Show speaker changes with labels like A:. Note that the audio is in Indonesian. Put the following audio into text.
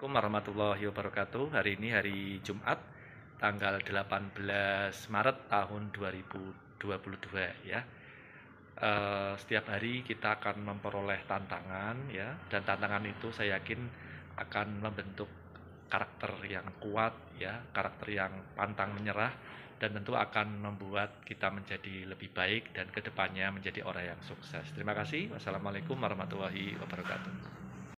A: Assalamualaikum warahmatullahi wabarakatuh. Hari ini hari Jumat tanggal 18 Maret tahun 2022 ya. E, setiap hari kita akan memperoleh tantangan ya dan tantangan itu saya yakin akan membentuk karakter yang kuat ya, karakter yang pantang menyerah dan tentu akan membuat kita menjadi lebih baik dan kedepannya menjadi orang yang sukses. Terima kasih. Wassalamualaikum warahmatullahi wabarakatuh.